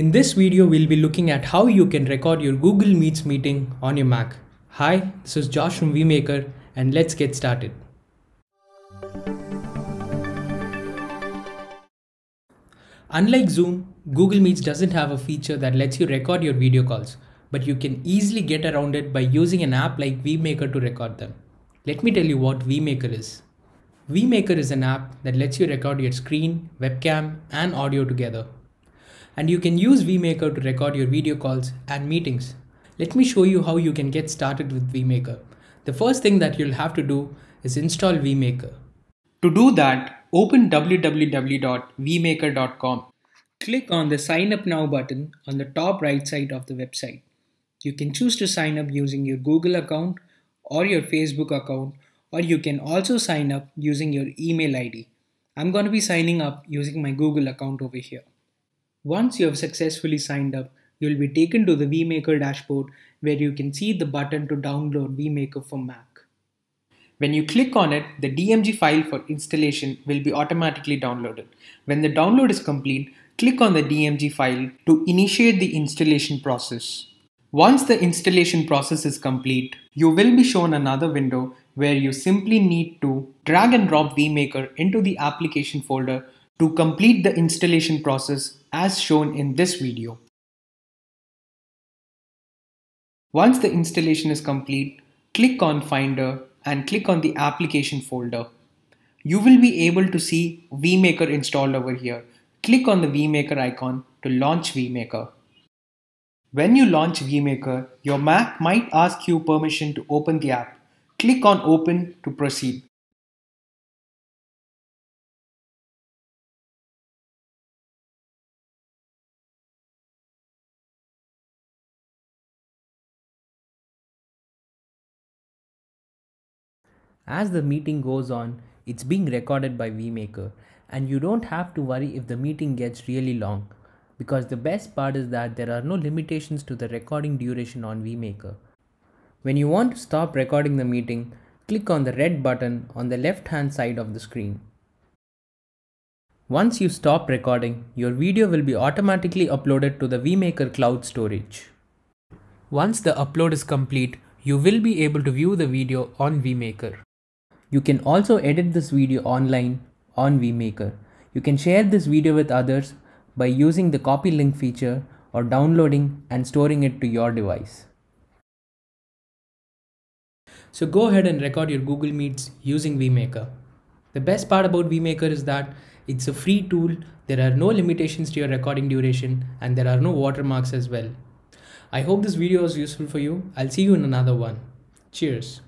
In this video, we'll be looking at how you can record your Google Meets meeting on your Mac. Hi, this is Josh from VMaker and let's get started. Unlike Zoom, Google Meets doesn't have a feature that lets you record your video calls, but you can easily get around it by using an app like VMaker to record them. Let me tell you what VMaker is. VMaker is an app that lets you record your screen, webcam, and audio together and you can use vMaker to record your video calls and meetings. Let me show you how you can get started with vMaker. The first thing that you'll have to do is install vMaker. To do that, open www.vmaker.com. Click on the sign up now button on the top right side of the website. You can choose to sign up using your Google account or your Facebook account or you can also sign up using your email ID. I'm going to be signing up using my Google account over here. Once you have successfully signed up, you will be taken to the vMaker dashboard where you can see the button to download vMaker for Mac. When you click on it, the DMG file for installation will be automatically downloaded. When the download is complete, click on the DMG file to initiate the installation process. Once the installation process is complete, you will be shown another window where you simply need to drag and drop vMaker into the application folder to complete the installation process as shown in this video. Once the installation is complete, click on Finder and click on the application folder. You will be able to see vMaker installed over here. Click on the vMaker icon to launch vMaker. When you launch vMaker, your Mac might ask you permission to open the app. Click on open to proceed. As the meeting goes on, it's being recorded by VMaker, and you don't have to worry if the meeting gets really long because the best part is that there are no limitations to the recording duration on VMaker. When you want to stop recording the meeting, click on the red button on the left hand side of the screen. Once you stop recording, your video will be automatically uploaded to the VMaker cloud storage. Once the upload is complete, you will be able to view the video on VMaker. You can also edit this video online on vMaker. You can share this video with others by using the copy link feature or downloading and storing it to your device. So go ahead and record your Google Meets using vMaker. The best part about vMaker is that it's a free tool, there are no limitations to your recording duration and there are no watermarks as well. I hope this video was useful for you. I'll see you in another one. Cheers.